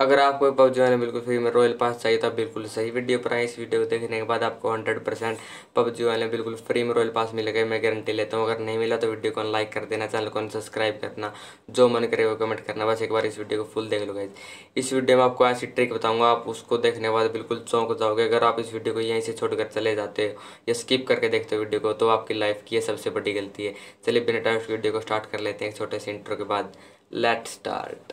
अगर आपको पबजी वाले बिल्कुल फ्री में रॉयल पास चाहिए तो आप बिल्कुल सही वीडियो पर आए इस वीडियो को देखने के बाद आपको हंड्रेड परसेंट पबजी वाले बिल्कुल फ्री में रॉयल पास मिलेगा मैं गारंटी लेता हूँ अगर नहीं मिला तो वीडियो को लाइक कर देना चैनल को सब्सक्राइब करना जो मन करे वो कमेंट करना बस एक बार इस वीडियो को फुल देख लो गाइज इस वीडियो में आपको ऐसी ट्रिक बताऊँगा आप उसको देखने के बाद बिल्कुल चौंक जाओगे अगर आप इस वीडियो को यहीं से छोड़ चले जाते हो या स्किप करके देखते हो वीडियो को तो आपकी लाइफ की सबसे बड़ी गलती है चलिए बिना टाइम वीडियो को स्टार्ट कर लेते हैं एक छोटे से इंटर के बाद लेट स्टार्ट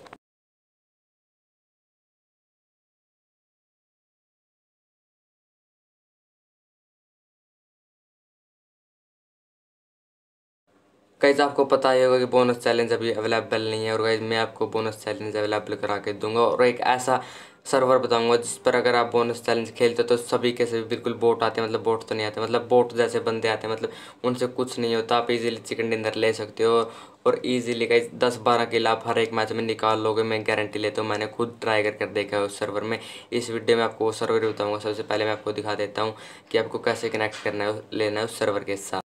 गाइज आपको पता ही होगा कि बोनस चैलेंज अभी अवेलेबल नहीं है और गाइज मैं आपको बोनस चैलेंज अवेलेबल करा के दूंगा और एक ऐसा सर्वर बताऊंगा जिस पर अगर आप बोनस चैलेंज खेलते हो तो सभी के सभी बिल्कुल बोट आते हैं मतलब बोट तो नहीं आते मतलब बोट जैसे बंदे आते हैं मतलब उनसे कुछ नहीं होता आप इजीली चिकन डिनर ले सकते हो और इजीली कहीं दस बारह किला आप हर एक मैच में निकाल लोगे मैं गारंटी लेता हूँ मैंने खुद ट्राई करके कर देखा है उस सर्वर में इस वीडियो में आपको वो सर्वर बताऊँगा सबसे पहले मैं आपको दिखा देता हूँ कि आपको कैसे कनेक्ट करना है लेना है उस सर्वर के साथ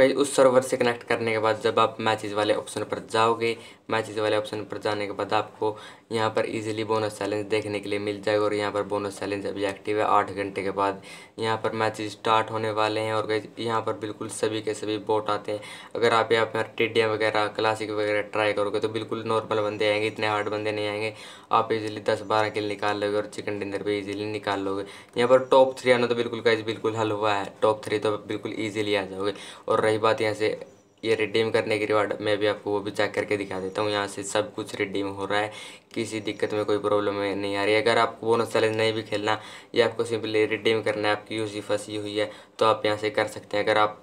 कई उस सर्वर से कनेक्ट करने के बाद जब आप मैचेस वाले ऑप्शन पर जाओगे मैचेस वाले ऑप्शन पर जाने के बाद आपको यहाँ पर इजीली बोनस चैलेंज देखने के लिए मिल जाएगा और यहाँ पर बोनस चैलेंज अभी एक्टिव है आठ घंटे के बाद यहाँ पर मैचेस स्टार्ट होने वाले हैं और यहाँ पर बिल्कुल सभी के सभी बोट आते हैं अगर आप यहाँ पर टी वगैरह क्लासिक वगैरह ट्राई करोगे तो बिल्कुल नॉर्मल बंदे आएंगे इतने हार्ड बंदे नहीं आएंगे आप इजिली दस बारह किल निकाल लोगे और चिकन डिनर भी ईजिली निकाल लोगे यहाँ पर टॉप थ्री आना तो बिल्कुल कैसे बिल्कुल हल हुआ है टॉप थ्री तो बिल्कुल ईजिली आ जाओगे और रही बात यहाँ से ये रिडीम करने की रिवार्ड मैं भी आपको वो भी चेक करके दिखा देता हूँ यहाँ से सब कुछ रिडीम हो रहा है किसी दिक्कत में कोई प्रॉब्लम नहीं आ रही है अगर आपको बोनस चैलेंज नहीं भी खेलना या आपको सिंपली रिडीम करना है आपकी यूसी फंसी हुई है तो आप यहाँ से कर सकते हैं अगर आप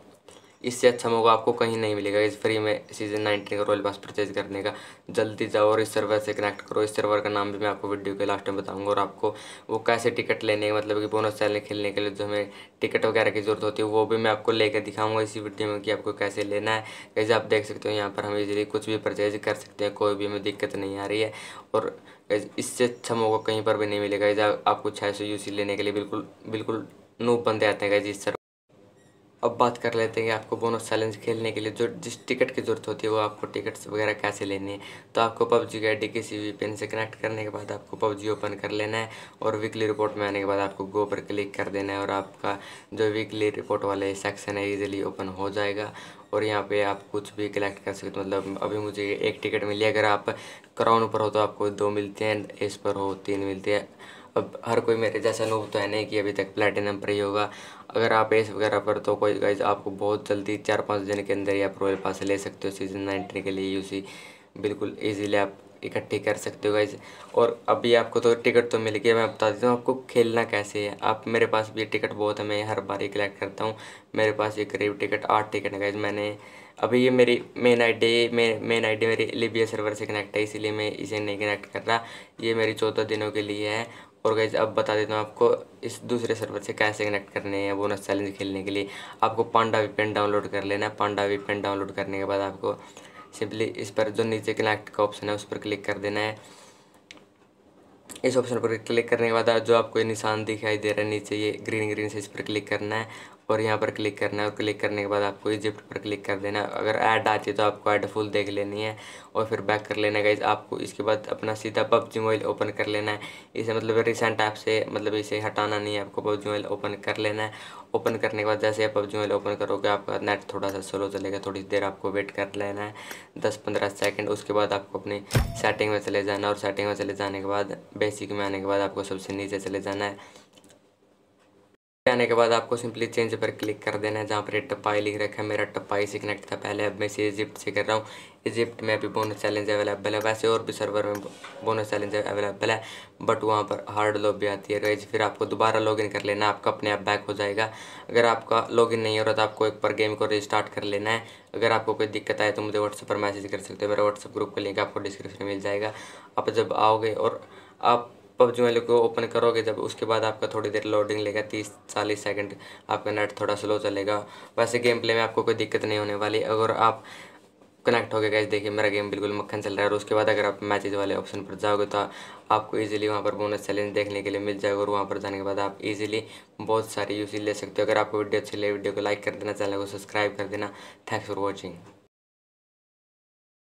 इससे अच्छा मौका आपको कहीं नहीं मिलेगा इस फ्री में सीजन नाइनटीन का रोल पास परचेज करने का जल्दी जाओ और इस सर्वर से कनेक्ट करो इस सर्वर का नाम भी मैं आपको वीडियो के लास्ट में बताऊँगा और आपको वो कैसे टिकट लेने के मतलब कि बोनस चैनल खेलने के लिए जो हमें टिकट वगैरह की जरूरत होती है वो भी मैं आपको लेकर दिखाऊंगा इसी वीडियो में कि आपको कैसे लेना है कैसे आप देख सकते हो यहाँ पर हम इजीली कुछ भी परचेज कर सकते हैं कोई भी हमें दिक्कत नहीं आ रही है और इससे अच्छा मौका कहीं पर भी नहीं मिलेगा आपको छः सौ लेने के लिए बिल्कुल बिल्कुल नूब बंदे आते हैं जी इस अब बात कर लेते हैं आपको बोनस चैलेंज खेलने के लिए जो जिस टिकट की ज़रूरत होती है वो आपको टिकट्स वगैरह कैसे लेनी है तो आपको पबजी का डी किसी वी पेन से कनेक्ट करने के बाद आपको पबजी ओपन कर लेना है और वीकली रिपोर्ट में आने के बाद आपको गो पर क्लिक कर देना है और आपका जो वीकली रिपोर्ट वाले सेक्शन है ईजिली ओपन हो जाएगा और यहाँ पे आप कुछ भी कलेक्ट कर सकते हो मतलब अभी मुझे एक टिकट मिली अगर आप क्राउन पर हो तो आपको दो मिलते हैं एस पर हो तीन मिलते हैं अब हर कोई मेरे जैसा नूब तो है नहीं कि अभी तक प्लेटिनम पर ही होगा अगर आप एस वगैरह पर तो कोई गाइज आपको बहुत जल्दी चार पाँच दिन के अंदर ही आप रॉयल पास ले सकते हो सीजन नाइनटीन के लिए यूसी बिल्कुल ईजिली आप इकट्ठी कर सकते हो गाइज और अभी आपको तो टिकट तो मिल गया मैं बता देता हूँ आपको खेलना कैसे है आप मेरे पास भी टिकट बहुत है मैं हर बार ही कलेक्ट करता हूँ मेरे पास ये करीब टिकट आठ टिकट है गाइज मैंने अभी ये मेरी main ID main main ID मेरी लिबिया सर्वर से कनेक्ट है इसीलिए मैं इसे नहीं कनेक्ट कर रहा ये मेरी चौदह दिनों के लिए है और गैज अब बता देता हूँ आपको इस दूसरे सर्वर से कैसे कनेक्ट करने हैं बोनस चैलेंज खेलने के लिए आपको पांडा वीपेन डाउनलोड कर लेना है पांडा वीपेन डाउनलोड करने के बाद आपको सिंपली इस पर जो नीचे कनेक्ट का ऑप्शन है उस पर क्लिक कर देना है इस ऑप्शन पर क्लिक करने के बाद जो आपको निशान दिखाई दे रहा है नीचे ये ग्रीन ग्रीन से इस पर क्लिक करना है और यहाँ पर क्लिक करना है और क्लिक करने के बाद आपको इजिप्ट पर क्लिक कर देना है अगर ऐड आती है तो आपको ऐड फुल देख लेनी है और फिर बैक कर लेना गाइज आपको इसके बाद अपना सीधा पबजी मोबाइल ओपन कर लेना है इसे मतलब रिसेंट ऐप से मतलब इसे हटाना नहीं है आपको पबजी मोबाइल ओपन कर लेना है ओपन करने के बाद जैसे आप पबजी मोबाइल ओपन करोगे आपका नेट थोड़ा सा स्लो चलेगा थोड़ी देर आपको वेट कर लेना है दस पंद्रह सेकेंड उसके बाद आपको अपनी सेटिंग में चले जाना और सेटिंग में चले जाने के बाद बेसिक में आने के बाद आपको सबसे नीचे चले जाना है आने के बाद आपको सिंपली चेंज पर क्लिक कर देना है जहाँ पर टपाई लिख रखा है मेरा टपाई से कनेक्ट था पहले अब मैं इसे इजिप्ट से कर रहा हूँ इजिप्ट में अभी बोनस चैलेंज अवेलेबल है वैसे और भी सर्वर में बोनस चैलेंज अवेलेबल है बट वहाँ पर हार्ड लॉब भी आती है रेज फिर आपको दोबारा लॉगिन कर लेना आपका अपने आप बैक हो जाएगा अगर आपका लॉगिन नहीं हो रहा तो आपको एक बार गेम को रिस्टार्ट कर लेना है अगर आपको कोई दिक्कत आए तो मुझे व्हाट्सएप पर मैसेज कर सकते हो मेरा व्हाट्सअप ग्रुप का लिंक आपको डिस्क्रिप्शन में मिल जाएगा आप जब आओगे और आप पबजी वाले को ओपन करोगे जब उसके बाद आपका थोड़ी देर लोडिंग लेगा तीस चालीस सेकंड आपका नेट थोड़ा स्लो चलेगा वैसे गेम प्ले में आपको कोई दिक्कत नहीं होने वाली अगर आप कनेक्ट हो गए गैस देखिए मेरा गेम बिल्कुल मक्खन चल रहा है और उसके बाद अगर आप मैचेज वाले ऑप्शन पर जाओगे तो आपको इजीली वहाँ पर बोनस चैलेंज देखने के लिए मिल जाएगा और वहाँ पर जाने के बाद आप इजीली बहुत सारी यूसी ले सकते हो अगर आपको वीडियो अच्छी लगे वीडियो को लाइक कर देना चैनल को सब्सक्राइब कर देना थैंक्स फॉर वॉचिंग